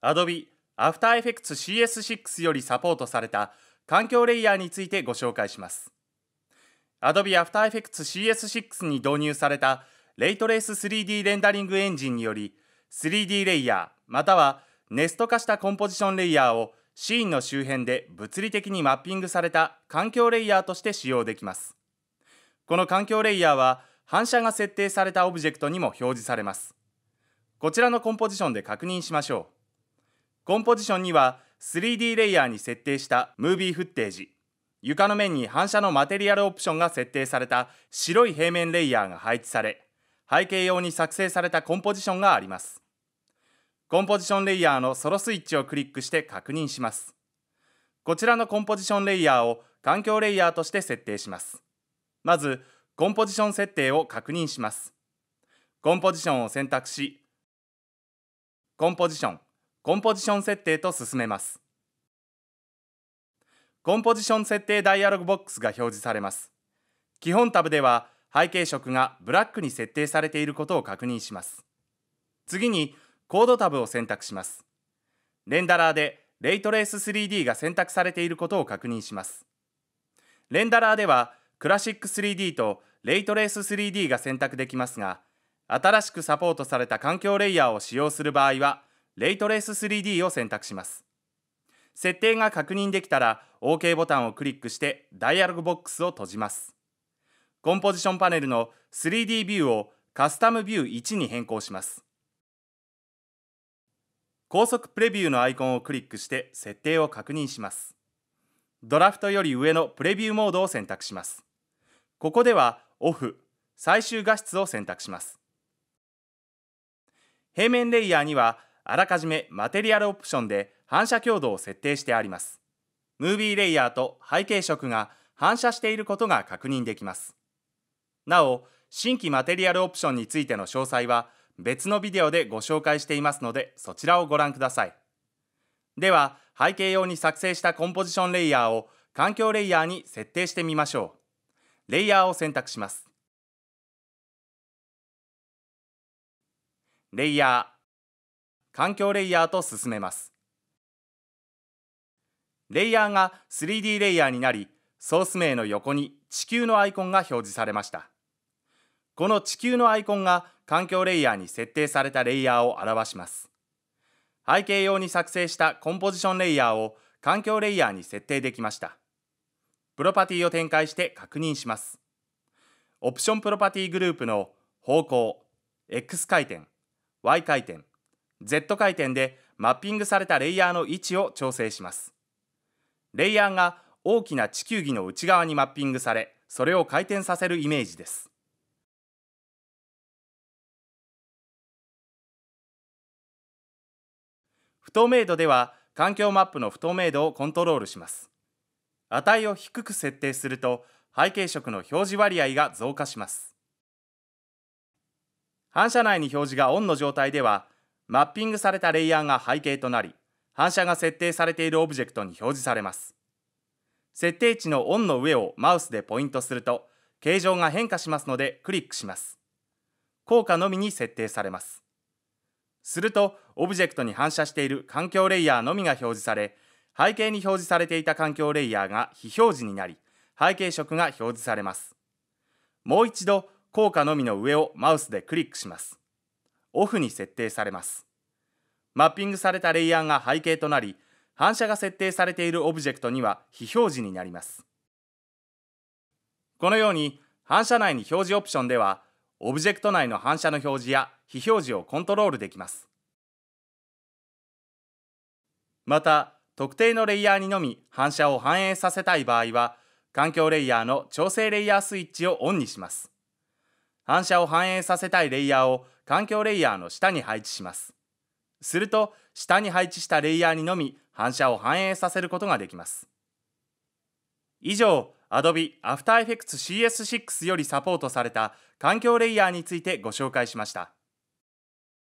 Adobe After Effects CS6 よりサポートされた環境レイヤーについてご紹介します。Adobe After Effects CS6 に導入されたレイトレース 3D レンダリングエンジンにより 3D レイヤーまたはネスト化したコンポジションレイヤーをシーンの周辺で物理的にマッピングされた環境レイヤーとして使用できます。この環境レイヤーは反射が設定されたオブジェクトにも表示されます。こちらのコンポジションで確認しましょう。コンポジションには 3D レイヤーに設定したムービーフッテージ床の面に反射のマテリアルオプションが設定された白い平面レイヤーが配置され背景用に作成されたコンポジションがありますコンポジションレイヤーのソロスイッチをクリックして確認しますこちらのコンポジションレイヤーを環境レイヤーとして設定しますまずコンポジション設定を確認しますコンポジションを選択しコンポジションコンポジション設定と進めます。コンポジション設定ダイアログボックスが表示されます。基本タブでは背景色がブラックに設定されていることを確認します。次にコードタブを選択します。レンダラーでレイトレース 3D が選択されていることを確認します。レンダラーではクラシック 3D とレイトレース 3D が選択できますが、新しくサポートされた環境レイヤーを使用する場合は、レイトレース 3D を選択します。設定が確認できたら OK ボタンをクリックしてダイアログボックスを閉じます。コンポジションパネルの 3D ビューをカスタムビュー1に変更します。高速プレビューのアイコンをクリックして設定を確認します。ドラフトより上のプレビューモードを選択します。ここではオフ、最終画質を選択します。平面レイヤーにはあらかじめマテリアルオプションで反射強度を設定してあります。ムービーレイヤーと背景色が反射していることが確認できます。なお、新規マテリアルオプションについての詳細は別のビデオでご紹介していますのでそちらをご覧ください。では、背景用に作成したコンポジションレイヤーを環境レイヤーに設定してみましょう。レイヤーを選択します。レイヤー環境レイヤーと進めます。レイヤーが 3D レイヤーになり、ソース名の横に地球のアイコンが表示されました。この地球のアイコンが環境レイヤーに設定されたレイヤーを表します。背景用に作成したコンポジションレイヤーを環境レイヤーに設定できました。プロパティを展開して確認します。オプションプロパティグループの方向、X 回転、Y 回転、Z 回転でマッピングされたレイヤーの位置を調整します。レイヤーが大きな地球儀の内側にマッピングされ、それを回転させるイメージです。不透明度では、環境マップの不透明度をコントロールします。値を低く設定すると、背景色の表示割合が増加します。反射内に表示がオンの状態では、マッピングされたレイヤーが背景となり、反射が設定されているオブジェクトに表示されます。設定値のオンの上をマウスでポイントすると、形状が変化しますのでクリックします。効果のみに設定されます。すると、オブジェクトに反射している環境レイヤーのみが表示され、背景に表示されていた環境レイヤーが非表示になり、背景色が表示されます。もう一度、効果のみの上をマウスでクリックします。オフに設定されますマッピングされたレイヤーが背景となり反射が設定されているオブジェクトには非表示になりますこのように反射内に表示オプションではオブジェクト内の反射の表示や非表示をコントロールできますまた特定のレイヤーにのみ反射を反映させたい場合は環境レイヤーの調整レイヤースイッチをオンにします反射を反映させたいレイヤーを環境レイヤーの下に配置します。すると、下に配置したレイヤーにのみ反射を反映させることができます。以上、Adobe After Effects CS6 よりサポートされた環境レイヤーについてご紹介しました。